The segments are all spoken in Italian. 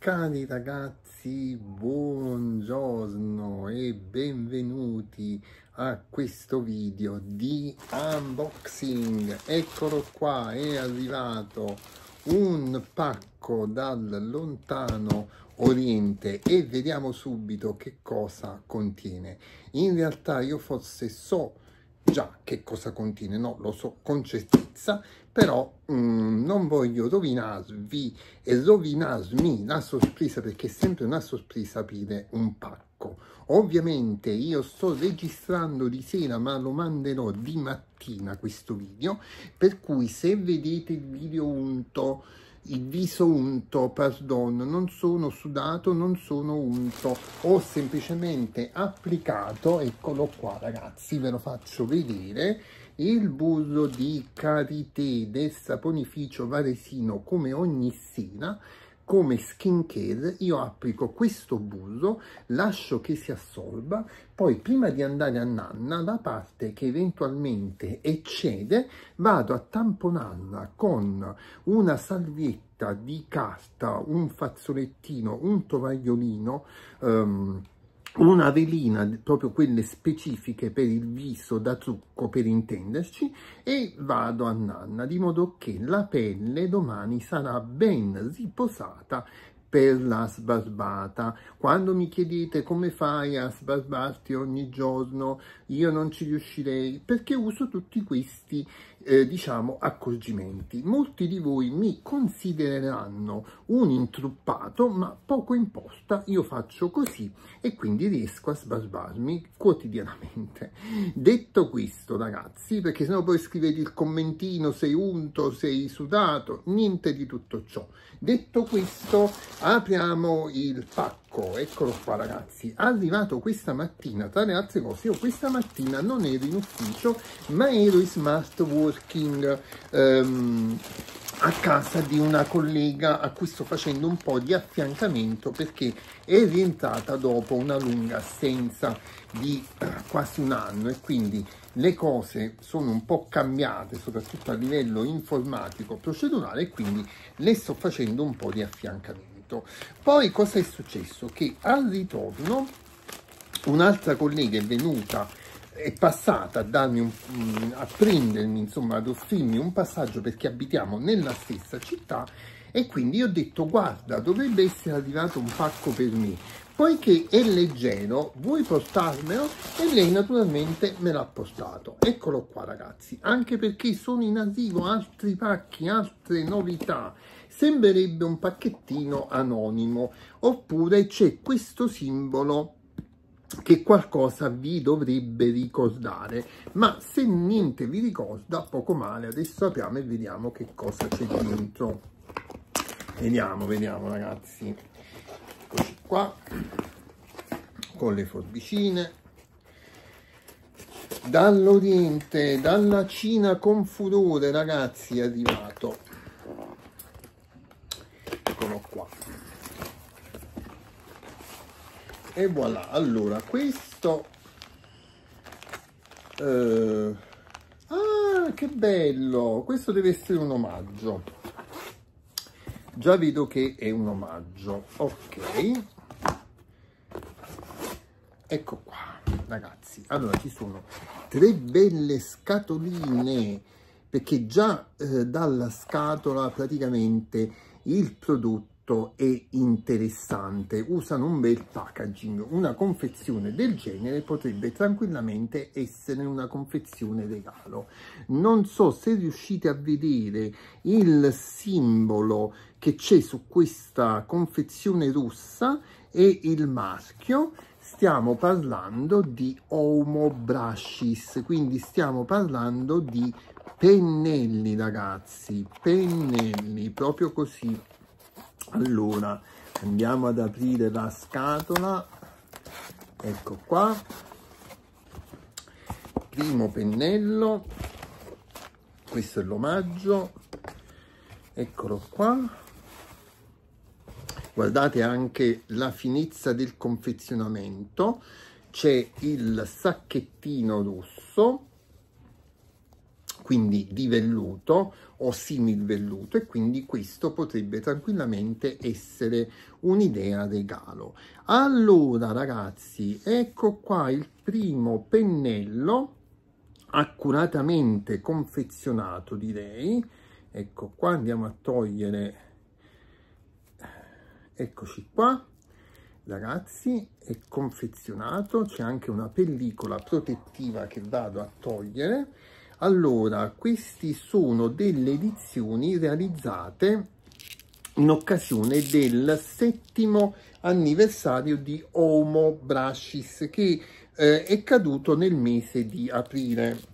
cari ragazzi, buongiorno e benvenuti a questo video di unboxing. Eccolo qua, è arrivato un pacco dal lontano Oriente e vediamo subito che cosa contiene. In realtà io forse so già che cosa contiene, no, lo so con certezza, però mh, mm, non voglio rovinarvi e rovinarmi la sorpresa perché è sempre una sorpresa aprire un pacco ovviamente io sto registrando di sera ma lo manderò di mattina questo video per cui se vedete il video unto il viso unto, pardon, non sono sudato, non sono unto, ho semplicemente applicato, eccolo qua ragazzi, ve lo faccio vedere, il burro di Carité del saponificio varesino come ogni sera come skincare io applico questo burro, lascio che si assorba, poi prima di andare a nanna la parte che eventualmente eccede vado a tamponarla con una salvietta di carta, un fazzolettino, un tovagliolino, um, una velina, proprio quelle specifiche per il viso da trucco per intenderci, e vado a nanna, di modo che la pelle domani sarà ben riposata per la sbarbata. Quando mi chiedete come fai a sbarbarti ogni giorno, io non ci riuscirei, perché uso tutti questi eh, diciamo, accorgimenti. Molti di voi mi considereranno un intruppato, ma poco importa, io faccio così e quindi riesco a sbarbarmi quotidianamente. Detto questo, ragazzi, perché sennò poi scrivete il commentino, sei unto, sei sudato, niente di tutto ciò. Detto questo, apriamo il pacco Ecco, eccolo qua ragazzi, arrivato questa mattina, tra le altre cose, io questa mattina non ero in ufficio, ma ero in smart working ehm, a casa di una collega a cui sto facendo un po' di affiancamento perché è rientrata dopo una lunga assenza di eh, quasi un anno e quindi le cose sono un po' cambiate, soprattutto a livello informatico, procedurale, e quindi le sto facendo un po' di affiancamento fatto. Poi cosa è successo? Che al ritorno un'altra collega è venuta è passata a darmi un, mm, a prendermi, insomma, ad offrirmi un passaggio perché abitiamo nella stessa città e quindi ho detto guarda dovrebbe essere arrivato un pacco per me poiché è leggero vuoi portarmelo e lei naturalmente me l'ha portato eccolo qua ragazzi anche perché sono in arrivo altri pacchi altre novità sembrerebbe un pacchettino anonimo oppure c'è questo simbolo che qualcosa vi dovrebbe ricordare ma se niente vi ricorda poco male adesso apriamo e vediamo che cosa c'è dentro vediamo vediamo ragazzi eccoci qua con le forbicine dall'Oriente, dalla Cina con furore, ragazzi, è arrivato e voilà allora questo eh, ah che bello questo deve essere un omaggio già vedo che è un omaggio ok ecco qua ragazzi allora ci sono tre belle scatoline perché già eh, dalla scatola praticamente il prodotto molto è interessante, usano un bel packaging. Una confezione del genere potrebbe tranquillamente essere una confezione regalo. Non so se riuscite a vedere il simbolo che c'è su questa confezione russa e il marchio stiamo parlando di Homo Brascis, quindi stiamo parlando di pennelli ragazzi, pennelli, proprio così, allora andiamo ad aprire la scatola ecco qua primo pennello questo è l'omaggio eccolo qua guardate anche la finezza del confezionamento c'è il sacchettino rosso quindi di velluto o simil velluto e quindi questo potrebbe tranquillamente essere un'idea regalo. Allora ragazzi, ecco qua il primo pennello accuratamente confezionato direi. Ecco qua, andiamo a togliere, eccoci qua ragazzi è confezionato c'è anche una pellicola protettiva che vado a togliere allora, queste sono delle edizioni realizzate in occasione del settimo anniversario di Homo Brascis che eh, è caduto nel mese di aprile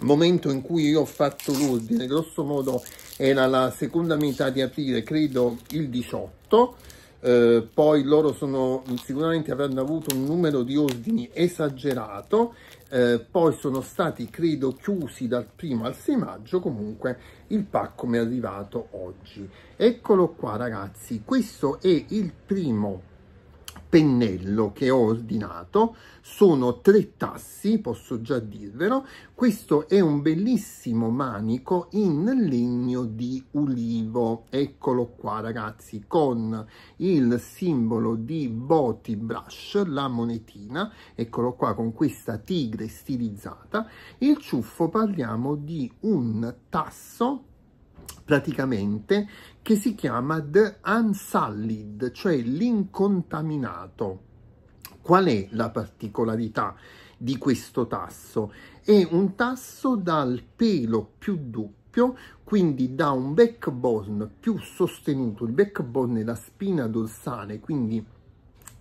momento in cui io ho fatto l'ordine grosso modo era la seconda metà di aprile credo il 18 eh, poi loro sono, sicuramente avranno avuto un numero di ordini esagerato, eh, poi sono stati, credo, chiusi dal primo al 6 maggio, comunque il pacco mi è arrivato oggi. Eccolo qua ragazzi, questo è il primo pennello che ho ordinato sono tre tassi posso già dirvelo questo è un bellissimo manico in legno di ulivo eccolo qua ragazzi con il simbolo di boti brush la monetina eccolo qua con questa tigre stilizzata il ciuffo parliamo di un tasso praticamente che si chiama The Unsullied, cioè l'incontaminato. Qual è la particolarità di questo tasso? È un tasso dal pelo più doppio, quindi da un backbone più sostenuto. Il backbone è la spina dorsale, quindi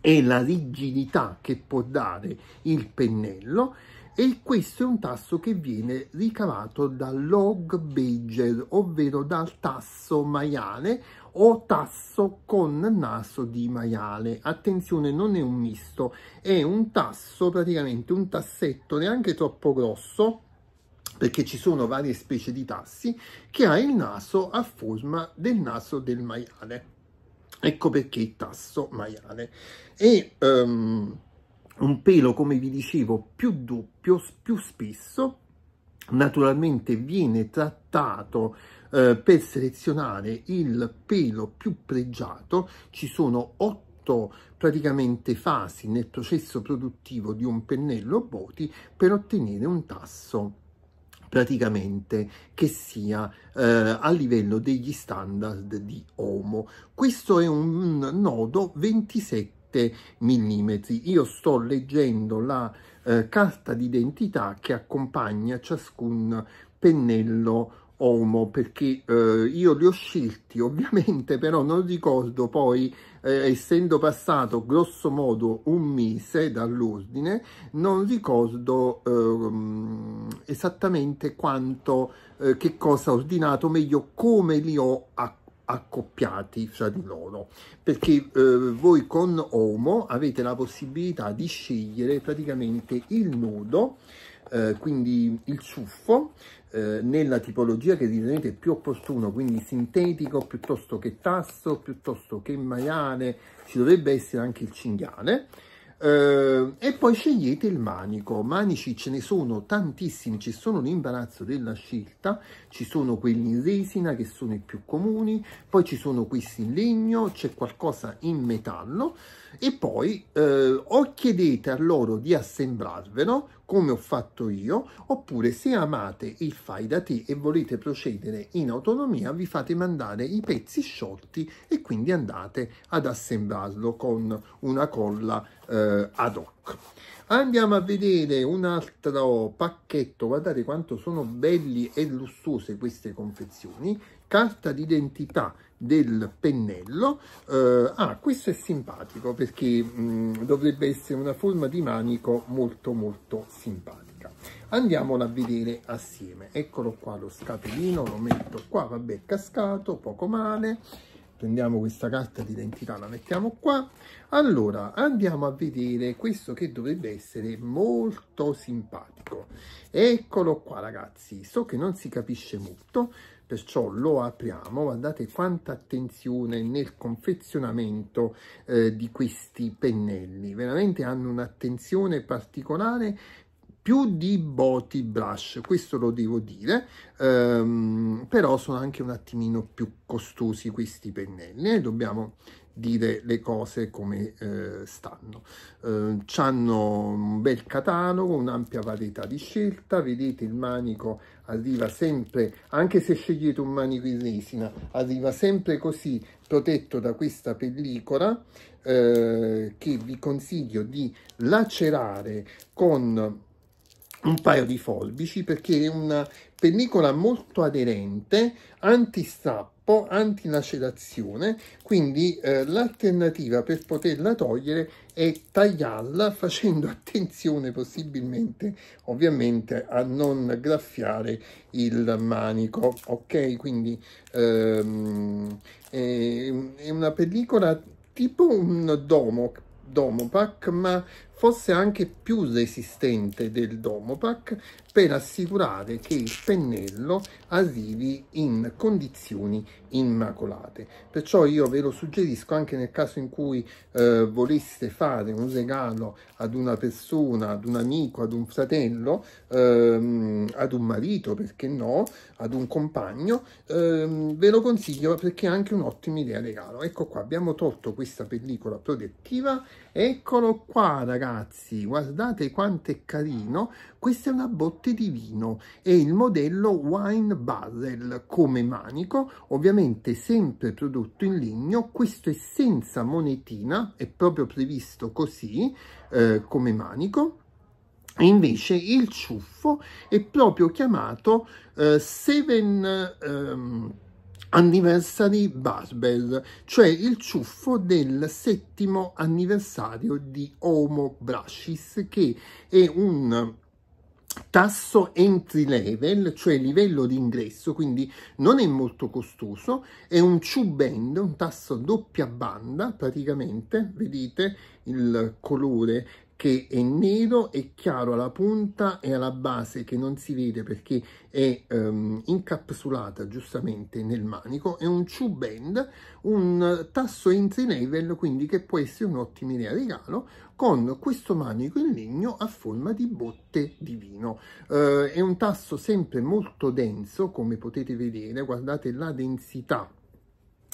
è la rigidità che può dare il pennello, e questo è un tasso che viene ricavato dal log Beiger, ovvero dal tasso maiale o tasso con naso di maiale. Attenzione, non è un misto, è un tasso, praticamente un tassetto neanche troppo grosso, perché ci sono varie specie di tassi, che ha il naso a forma del naso del maiale. Ecco perché il tasso maiale. E... Um, un pelo, come vi dicevo, più doppio, più spesso, naturalmente viene trattato eh, per selezionare il pelo più pregiato, ci sono otto praticamente fasi nel processo produttivo di un pennello Boti per ottenere un tasso praticamente che sia eh, a livello degli standard di Homo. Questo è un nodo 27 7 mm. Io sto leggendo la eh, carta d'identità che accompagna ciascun pennello Homo, perché eh, io li ho scelti ovviamente però non ricordo poi eh, essendo passato grosso modo un mese dall'ordine non ricordo eh, esattamente quanto eh, che cosa ho ordinato meglio come li ho acquistati accoppiati fra di loro perché eh, voi con Homo avete la possibilità di scegliere praticamente il nudo eh, quindi il ciuffo eh, nella tipologia che ritenete più opportuno quindi sintetico piuttosto che tasso piuttosto che maiale ci dovrebbe essere anche il cinghiale eh, e poi scegliete il manico, manici ce ne sono tantissimi, ci sono l'imbarazzo della scelta, ci sono quelli in resina che sono i più comuni, poi ci sono questi in legno, c'è qualcosa in metallo e poi eh, o chiedete a loro di assemblarvelo, come ho fatto io, oppure se amate il fai da te e volete procedere in autonomia, vi fate mandare i pezzi sciolti e quindi andate ad assemblarlo con una colla eh, ad hoc. Andiamo a vedere un altro pacchetto, guardate quanto sono belli e lussuose queste confezioni, carta d'identità del pennello eh, ah questo è simpatico perché mh, dovrebbe essere una forma di manico molto molto simpatica andiamola a vedere assieme eccolo qua lo scatolino lo metto qua vabbè cascato poco male prendiamo questa carta d'identità la mettiamo qua allora andiamo a vedere questo che dovrebbe essere molto simpatico eccolo qua ragazzi so che non si capisce molto perciò lo apriamo guardate quanta attenzione nel confezionamento eh, di questi pennelli veramente hanno un'attenzione particolare più di body Brush, questo lo devo dire, ehm, però sono anche un attimino più costosi questi pennelli eh? dobbiamo dire le cose come eh, stanno. Eh, hanno un bel catalogo, un'ampia varietà di scelta, vedete il manico arriva sempre, anche se scegliete un manico in resina, arriva sempre così protetto da questa pellicola eh, che vi consiglio di lacerare con un paio di forbici perché è una pellicola molto aderente, antistappo, antilacerazione, quindi eh, l'alternativa per poterla togliere è tagliarla facendo attenzione possibilmente ovviamente a non graffiare il manico, ok? Quindi ehm, è, è una pellicola tipo un domo Domopac, ma fosse anche più resistente del Domopac per assicurare che il pennello arrivi in condizioni immacolate. Perciò io ve lo suggerisco anche nel caso in cui eh, voleste fare un regalo ad una persona, ad un amico, ad un fratello, ehm, ad un marito, perché no, ad un compagno, ehm, ve lo consiglio perché è anche un'ottima idea regalo. Ecco qua, abbiamo tolto questa pellicola protettiva Eccolo qua ragazzi, guardate quanto è carino, questa è una botte di vino, è il modello Wine Barrel come manico, ovviamente sempre prodotto in legno, questo è senza monetina, è proprio previsto così eh, come manico, e Invece il ciuffo è proprio chiamato eh, Seven... Ehm, Anniversary Barbell, cioè il ciuffo del settimo anniversario di Homo Brushes, che è un tasso entry level, cioè livello di ingresso, quindi non è molto costoso, è un Q-band, un tasso doppia banda praticamente, vedete il colore che è nero e chiaro alla punta e alla base che non si vede perché è um, incapsulata giustamente nel manico, è un true band, un tasso entry level quindi che può essere un'ottima idea regalo con questo manico in legno a forma di botte di vino. Uh, è un tasso sempre molto denso come potete vedere, guardate la densità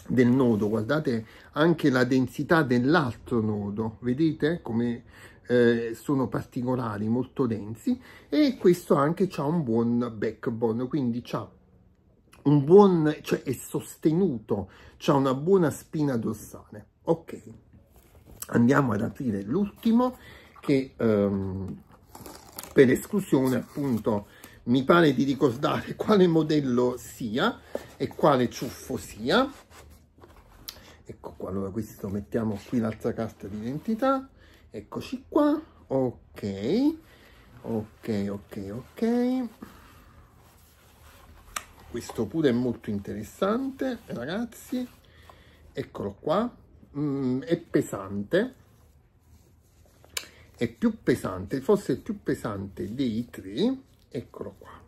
del nodo, guardate anche la densità dell'altro nodo, vedete come eh, sono particolari, molto densi e questo anche ha un buon backbone, quindi ha un buon, cioè è sostenuto, ha una buona spina dorsale. Ok, andiamo ad aprire l'ultimo che ehm, per esclusione appunto mi pare di ricordare quale modello sia e quale ciuffo sia. Ecco qua, allora questo mettiamo qui l'altra carta d'identità eccoci qua ok ok ok ok questo pure è molto interessante ragazzi eccolo qua mm, è pesante è più pesante forse è più pesante dei tre eccolo qua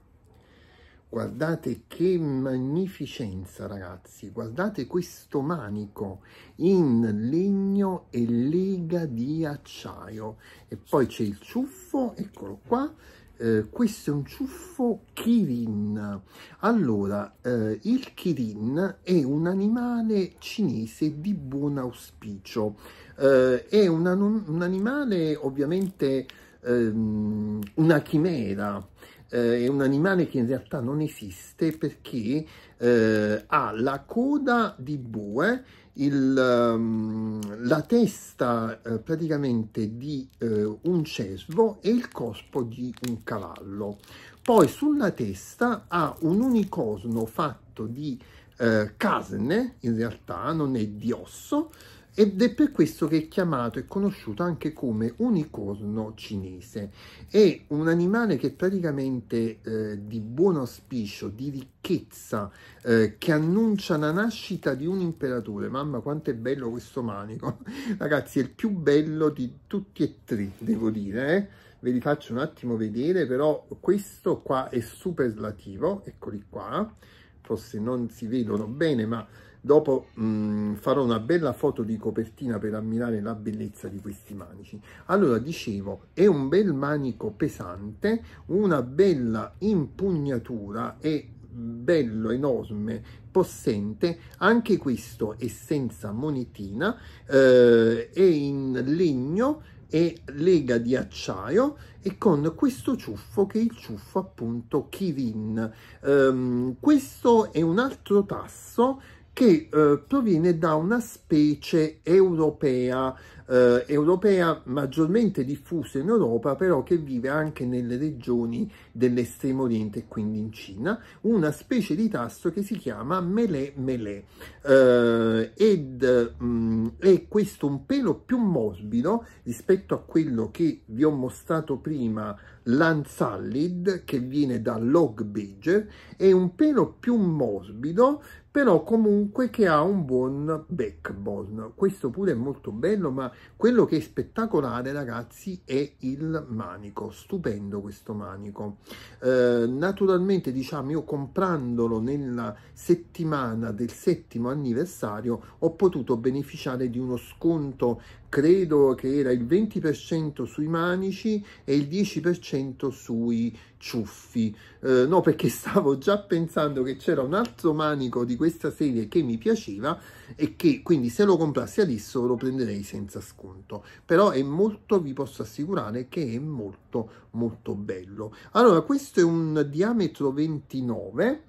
Guardate che magnificenza ragazzi, guardate questo manico in legno e lega di acciaio. E poi c'è il ciuffo, eccolo qua, eh, questo è un ciuffo Kirin. Allora, eh, il Kirin è un animale cinese di buon auspicio. Eh, è un, un, animale ovviamente ehm, una chimera, eh, è un animale che in realtà non esiste perché eh, ha la coda di bue, il, um, la testa eh, praticamente di eh, un cervo e il corpo di un cavallo. Poi sulla testa ha un unicorno fatto di eh, casne, in realtà non è di osso, ed è per questo che è chiamato e conosciuto anche come unicorno cinese. È un animale che praticamente eh, di buon auspicio, di ricchezza, eh, che annuncia la nascita di un imperatore. Mamma, quanto è bello questo manico! Ragazzi, è il più bello di tutti e tre, devo dire. Eh? Ve li faccio un attimo vedere, però questo qua è superlativo, eccoli qua. Forse non si vedono bene, ma Dopo mh, mm, farò una bella foto di copertina per ammirare la bellezza di questi manici. Allora, dicevo, è un bel manico pesante, una bella impugnatura e bello, enorme, possente, anche questo è senza monetina, eh, è in legno e lega di acciaio e con questo ciuffo che è il ciuffo appunto Kirin. Um, questo è un altro tasso che eh, proviene da una specie europea, eh, europea maggiormente diffusa in Europa, però che vive anche nelle regioni dell'estremo oriente e quindi in Cina, una specie di tasso che si chiama melé melé eh, ed mh, mm, è questo un pelo più morbido rispetto a quello che vi ho mostrato prima l'ansalid che viene da log badger, è un pelo più morbido però comunque che ha un buon backbone. Questo pure è molto bello, ma quello che è spettacolare, ragazzi, è il manico. Stupendo questo manico. Eh, naturalmente, diciamo, io comprandolo nella settimana del settimo anniversario ho potuto beneficiare di uno sconto credo che era il 20% sui manici e il 10% sui ciuffi. Eh, no, perché stavo già pensando che c'era un altro manico di questa serie che mi piaceva e che quindi se lo comprassi adesso lo prenderei senza sconto. Però è molto, vi posso assicurare che è molto molto bello. Allora, questo è un diametro 29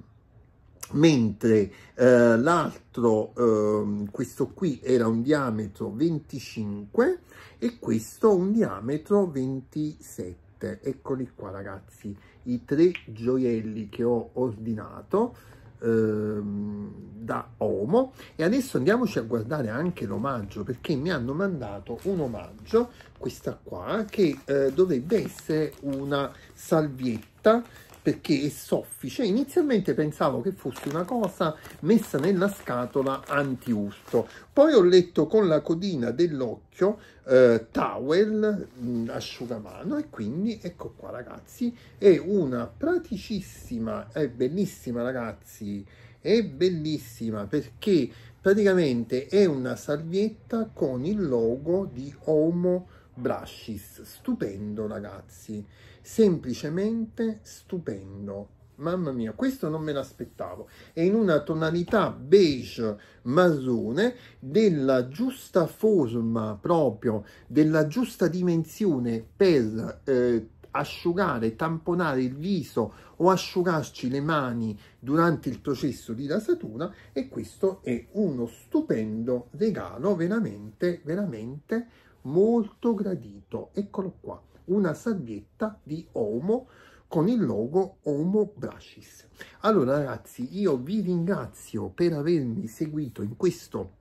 mentre eh, l'altro, eh, questo qui era un diametro 25 e questo un diametro 27. Eccoli qua ragazzi, i tre gioielli che ho ordinato ehm, da Omo e adesso andiamoci a guardare anche l'omaggio perché mi hanno mandato un omaggio questa qua che eh, dovrebbe essere una salvietta perché è soffice. Inizialmente pensavo che fosse una cosa messa nella scatola antiusto, poi ho letto con la codina dell'occhio eh, towel mh, mm, asciugamano e quindi ecco qua ragazzi, è una praticissima, è bellissima ragazzi, è bellissima perché praticamente è una salvietta con il logo di Homo Brascis, stupendo ragazzi, semplicemente stupendo. Mamma mia, questo non me l'aspettavo. È in una tonalità beige masone, della giusta forma proprio, della giusta dimensione per eh, asciugare, tamponare il viso o asciugarci le mani durante il processo di rasatura e questo è uno stupendo regalo veramente, veramente molto gradito. Eccolo qua, una salvietta di Omo con il logo Homo Brascis. Allora ragazzi, io vi ringrazio per avermi seguito in questo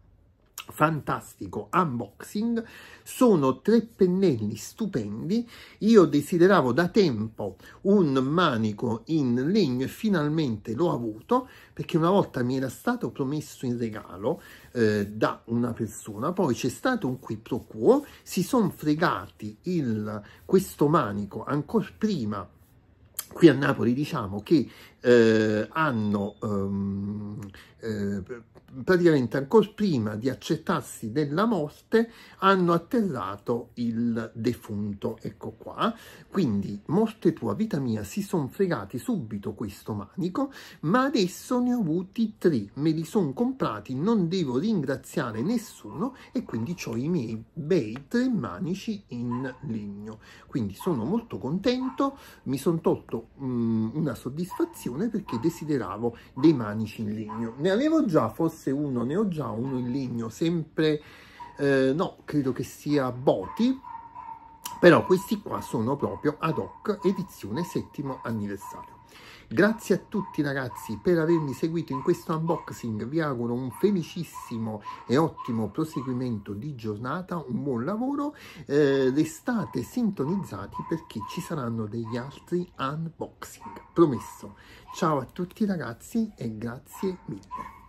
fantastico unboxing. Sono tre pennelli stupendi. Io desideravo da tempo un manico in legno e finalmente l'ho avuto perché una volta mi era stato promesso in regalo eh, da una persona, poi c'è stato un qui pro quo, si sono fregati il, questo manico ancora prima qui a Napoli diciamo che eh, hanno ehm, eh, praticamente ancora prima di accettarsi della morte hanno atterrato il defunto ecco qua quindi morte tua vita mia si sono fregati subito questo manico ma adesso ne ho avuti tre me li sono comprati non devo ringraziare nessuno e quindi ho i miei bei tre manici in legno quindi sono molto contento mi sono tolto dato mm, una soddisfazione perché desideravo dei manici in legno. Ne avevo già, forse uno, ne ho già uno in legno, sempre, eh, no, credo che sia Boti, però questi qua sono proprio ad hoc edizione settimo anniversario. Grazie a tutti ragazzi per avermi seguito in questo unboxing, vi auguro un felicissimo e ottimo proseguimento di giornata, un buon lavoro, eh, restate sintonizzati perché ci saranno degli altri unboxing, promesso. Ciao a tutti ragazzi e grazie mille.